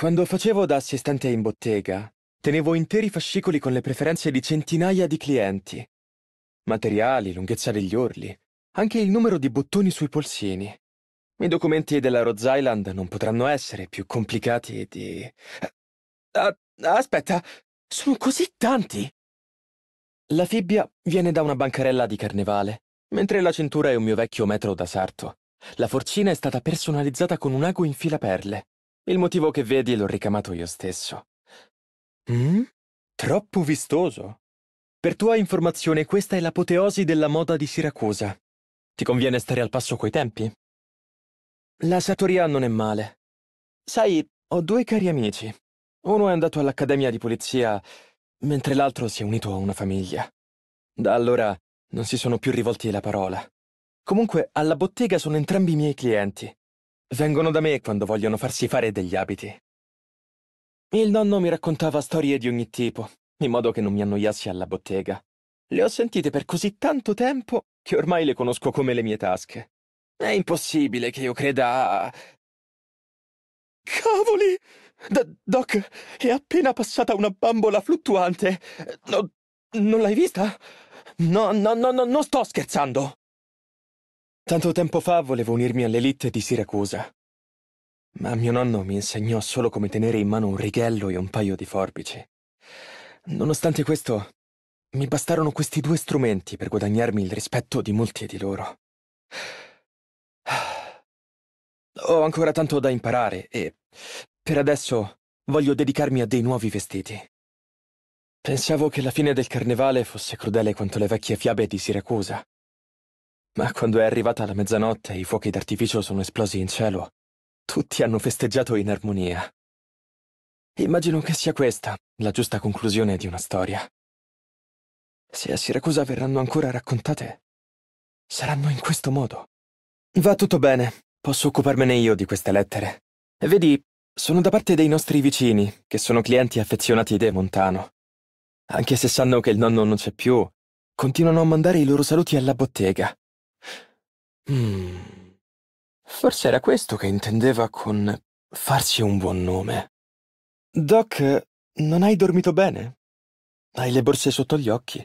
Quando facevo da assistente in bottega, tenevo interi fascicoli con le preferenze di centinaia di clienti. Materiali, lunghezza degli orli, anche il numero di bottoni sui polsini. I documenti della Rhode Island non potranno essere più complicati di... Ah, aspetta, sono così tanti! La fibbia viene da una bancarella di carnevale, mentre la cintura è un mio vecchio metro da sarto. La forcina è stata personalizzata con un ago in filaperle. Il motivo che vedi l'ho ricamato io stesso. Mm? Troppo vistoso. Per tua informazione, questa è l'apoteosi della moda di Siracusa. Ti conviene stare al passo coi tempi? La Satoria non è male. Sai, ho due cari amici. Uno è andato all'Accademia di Polizia, mentre l'altro si è unito a una famiglia. Da allora non si sono più rivolti la parola. Comunque, alla bottega sono entrambi i miei clienti. Vengono da me quando vogliono farsi fare degli abiti. Il nonno mi raccontava storie di ogni tipo, in modo che non mi annoiassi alla bottega. Le ho sentite per così tanto tempo che ormai le conosco come le mie tasche. È impossibile che io creda... a... Cavoli! D Doc, è appena passata una bambola fluttuante. No, non l'hai vista? No, no, no, no, non sto scherzando! Tanto tempo fa volevo unirmi all'elite di Siracusa, ma mio nonno mi insegnò solo come tenere in mano un righello e un paio di forbici. Nonostante questo, mi bastarono questi due strumenti per guadagnarmi il rispetto di molti di loro. Ho ancora tanto da imparare e, per adesso, voglio dedicarmi a dei nuovi vestiti. Pensavo che la fine del carnevale fosse crudele quanto le vecchie fiabe di Siracusa, ma quando è arrivata la mezzanotte e i fuochi d'artificio sono esplosi in cielo, tutti hanno festeggiato in armonia. Immagino che sia questa la giusta conclusione di una storia. Se a Siracusa verranno ancora raccontate, saranno in questo modo. Va tutto bene, posso occuparmene io di queste lettere. Vedi, sono da parte dei nostri vicini, che sono clienti affezionati dei Montano. Anche se sanno che il nonno non c'è più, continuano a mandare i loro saluti alla bottega Mm. Forse era questo che intendeva con farsi un buon nome. Doc, non hai dormito bene? Hai le borse sotto gli occhi?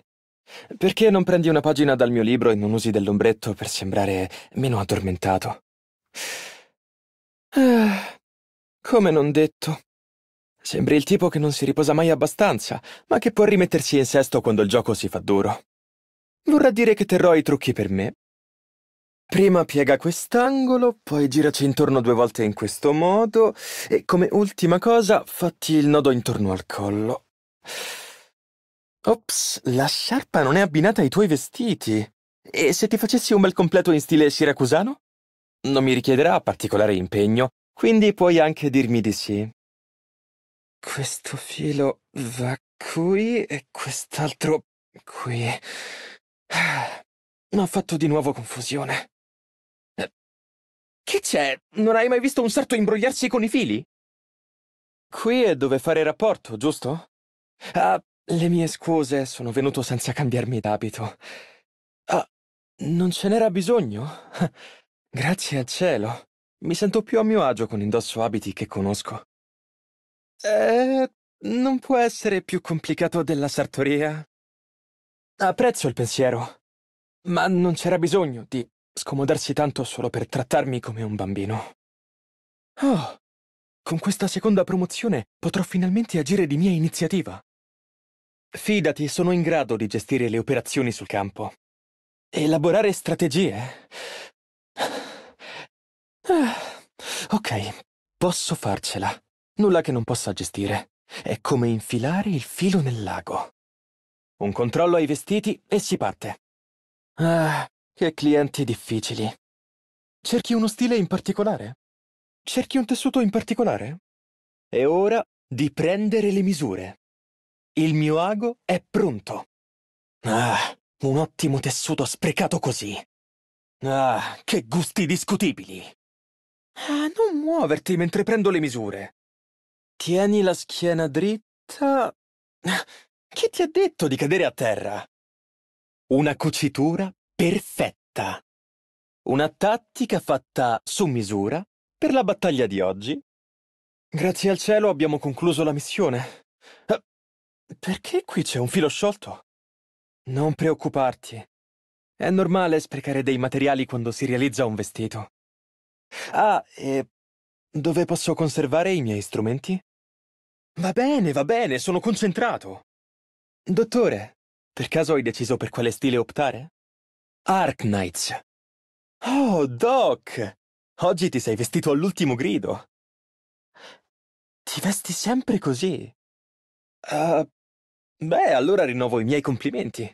Perché non prendi una pagina dal mio libro e non usi dell'ombretto per sembrare meno addormentato? Eh, come non detto. Sembri il tipo che non si riposa mai abbastanza, ma che può rimettersi in sesto quando il gioco si fa duro. Vorrà dire che terrò i trucchi per me Prima piega quest'angolo, poi giraci intorno due volte in questo modo e come ultima cosa fatti il nodo intorno al collo. Ops, la sciarpa non è abbinata ai tuoi vestiti. E se ti facessi un bel completo in stile siracusano? Non mi richiederà particolare impegno, quindi puoi anche dirmi di sì. Questo filo va qui e quest'altro qui. Ah, ho fatto di nuovo confusione. Che c'è? Non hai mai visto un sarto imbrogliarsi con i fili? Qui è dove fare rapporto, giusto? Ah, le mie scuse, sono venuto senza cambiarmi d'abito. Ah, non ce n'era bisogno? Grazie al cielo. Mi sento più a mio agio con indosso abiti che conosco. Eh, non può essere più complicato della sartoria? Apprezzo il pensiero, ma non c'era bisogno di scomodarsi tanto solo per trattarmi come un bambino. Oh, con questa seconda promozione potrò finalmente agire di mia iniziativa. Fidati, sono in grado di gestire le operazioni sul campo. Elaborare strategie. Ah, ok, posso farcela. Nulla che non possa gestire. È come infilare il filo nel lago. Un controllo ai vestiti e si parte. Ah, che clienti difficili. Cerchi uno stile in particolare? Cerchi un tessuto in particolare? È ora di prendere le misure. Il mio ago è pronto. Ah, un ottimo tessuto sprecato così. Ah, che gusti discutibili. Ah, non muoverti mentre prendo le misure. Tieni la schiena dritta. Ah, chi ti ha detto di cadere a terra? Una cucitura perfetta. Una tattica fatta su misura per la battaglia di oggi. Grazie al cielo abbiamo concluso la missione. Eh, perché qui c'è un filo sciolto? Non preoccuparti. È normale sprecare dei materiali quando si realizza un vestito. Ah, e dove posso conservare i miei strumenti? Va bene, va bene, sono concentrato. Dottore, per caso hai deciso per quale stile optare? Arknights. Oh, Doc! Oggi ti sei vestito all'ultimo grido. Ti vesti sempre così. Uh, beh, allora rinnovo i miei complimenti.